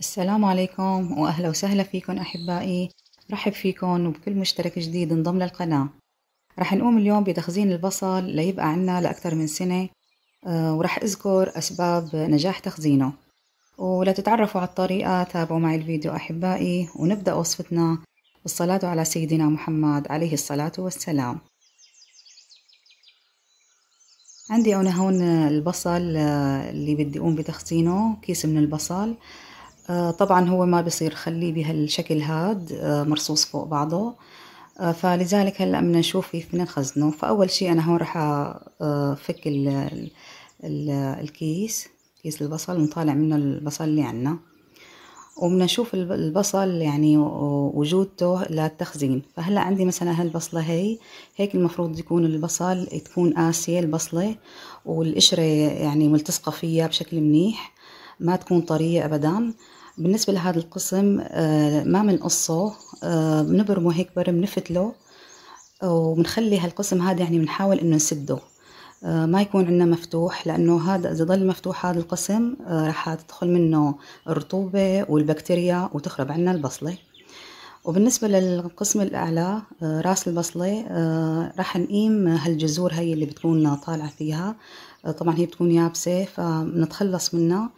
السلام عليكم وأهلا وسهلا فيكم أحبائي رحب فيكم وبكل مشترك جديد انضم للقناة رح نقوم اليوم بتخزين البصل ليبقى عنا لأكثر من سنة آه، ورح أذكر أسباب نجاح تخزينه ولتتعرفوا على الطريقة تابعوا معي الفيديو أحبائي ونبدأ وصفتنا بالصلاة على سيدنا محمد عليه الصلاة والسلام عندي أنا هون البصل آه، اللي بدي أقوم بتخزينه كيس من البصل آه، طبعا هو ما بصير خليه بهالشكل هاد آه، مرصوص فوق بعضه آه، فلذلك هلا بدنا نشوف كيف بدنا نخزنه فاول شيء انا هون راح افك ال الكيس كيس البصل ونطالع منه البصل اللي عنا وبدنا نشوف البصل يعني وجودته للتخزين فهلا عندي مثلا هالبصله هي هيك المفروض يكون البصل تكون قاسيه البصله والقشره يعني ملتصقه فيها بشكل منيح ما تكون طريه ابدا بالنسبة لهذا القسم آه، ما بنقصه بنبرمه آه، هيك برم نفتله وبنخلي هالقسم هذا يعني بنحاول انه نسده آه، ما يكون عندنا مفتوح لانه هذا اذا ضل مفتوح هذا القسم راح تدخل منه الرطوبه والبكتيريا وتخرب عنا البصله وبالنسبه للقسم الاعلى راس البصله راح نقيم هالجذور هي اللي بتكون طالعه فيها طبعا هي بتكون يابسه فبنتخلص منها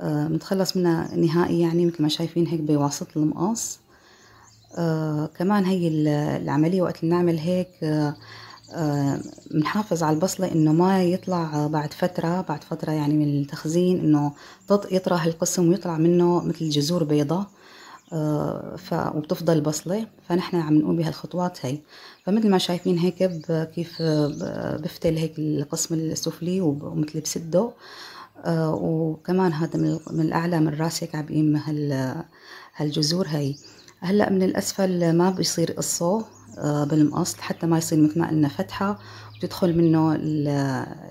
آه، متخلص منها نهائي يعني مثل ما شايفين هيك بواسطة المقص آه، كمان هي العملية وقت نعمل هيك بنحافظ آه، على البصلة انه ما يطلع بعد فترة بعد فترة يعني من التخزين انه يطرى هالقسم ويطلع منه مثل جذور بيضة ف... وبتفضل بصلة فنحن عم نقوم بهالخطوات هي فمثل ما شايفين هيك كيف بفتل هيك القسم السفلي ومثل بسده آه، وكمان هذا من الأعلى من راسك عم يقيم هالجذور هي هلأ من الأسفل ما بيصير قصه آه، بالمقص حتى ما يصير مثل ما قلنا فتحة وتدخل منه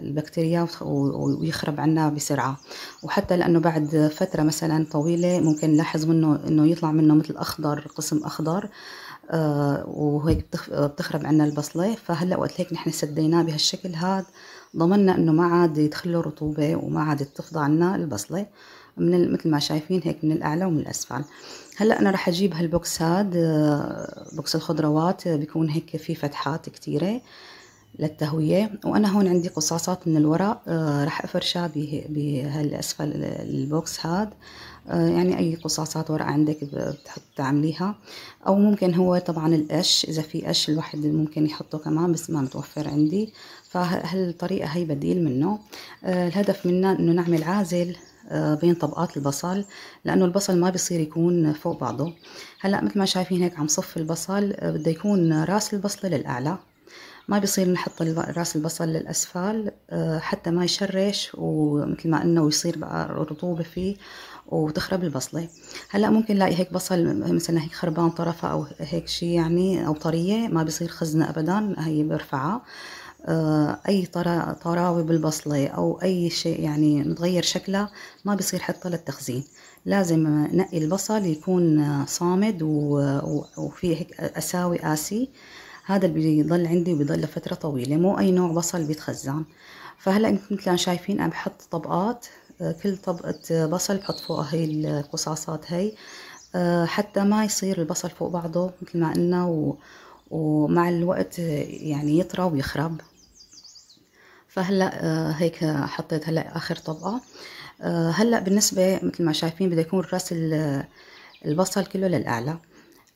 البكتيريا ويخرب عنا بسرعة وحتى لأنه بعد فترة مثلا طويلة ممكن نلاحظ منه أنه يطلع منه مثل أخضر قسم أخضر آه، وهيك بتخرب عنا البصله فهلا وقت هيك نحن سديناه بهالشكل هذا ضمننا انه ما عاد يدخل له رطوبه وما عاد تفضى عنا البصله من مثل ما شايفين هيك من الاعلى ومن الاسفل هلا انا راح اجيب هالبوكس هاد آه، بوكس الخضروات بيكون هيك في فتحات كتيره للتهوية وأنا هون عندي قصاصات من الورق آه رح أفرشها بهالأسفل البوكس هاد آه يعني أي قصاصات ورق عندك بتحط تعمليها أو ممكن هو طبعا القش إذا في قش الواحد ممكن يحطه كمان بس ما متوفر عندي فهالطريقة هي بديل منه آه الهدف منها إنه نعمل عازل آه، بين طبقات البصل لانه البصل ما بيصير يكون فوق بعضه هلا مثل ما شايفين هيك عم صف البصل آه، بده يكون راس البصله للاعلى ما بيصير نحط راس البصل للأسفل آه، حتى ما يشرش ومثل ما قلنا ويصير بقى رطوبة فيه وتخرب البصلة هلا ممكن نلاقي هيك بصل مثلا هيك خربان طرفة أو هيك شي يعني أو طرية ما بيصير خزنة أبدا هي برفعها آه، اي طراوي بالبصله او اي شيء يعني نتغير شكلها ما بصير حطها للتخزين لازم نقي البصل يكون صامد وفيه هيك اساوي قاسي هذا اللي بيضل عندي وبيضل لفترة طويلة مو أي نوع بصل بيتخزن فهلا انتم مثل ما شايفين أنا بحط طبقات آه، كل طبقة بصل بحط فوقها هي القصاصات هي آه، حتى ما يصير البصل فوق بعضه مثل ما قلنا و... ومع الوقت يعني يطرى ويخرب فهلا آه، هيك حطيت هلا اخر طبقه هلا بالنسبه مثل ما شايفين بده يكون راس البصل كله للاعلى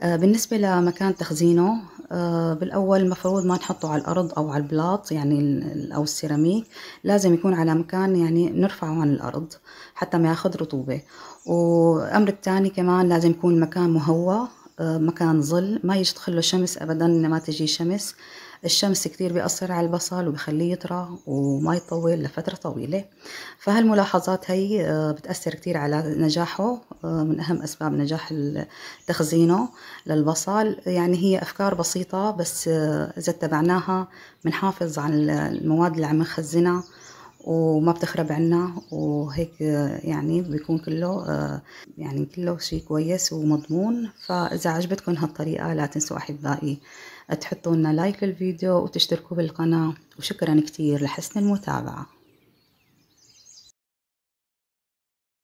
آه، بالنسبة لمكان تخزينه آه، بالأول مفروض ما نحطه على الأرض أو على البلاط يعني أو السيراميك لازم يكون على مكان يعني نرفعه عن الأرض حتى ما ياخذ رطوبة وأمر الثاني كمان لازم يكون مكان مهوى آه، مكان ظل ما يدخله شمس أبدا ما تجي شمس الشمس كتير بيأثر على البصل وبخليه يطرى وما يطول لفترة طويلة فهالملاحظات هي آه، بتأثر كتير على نجاحه آه، من أهم أسباب نجاح تخزينه للبصل يعني هي أفكار بسيطة بس آه، إذا اتبعناها بنحافظ على المواد اللي عم نخزنها وما بتخرب عنا وهيك يعني بيكون كله آه، يعني كله شيء كويس ومضمون فإذا عجبتكم هالطريقة لا تنسوا أحبائي تحطوا لنا لايك للفيديو وتشتركوا بالقناة وشكرا كتير لحسن المتابعة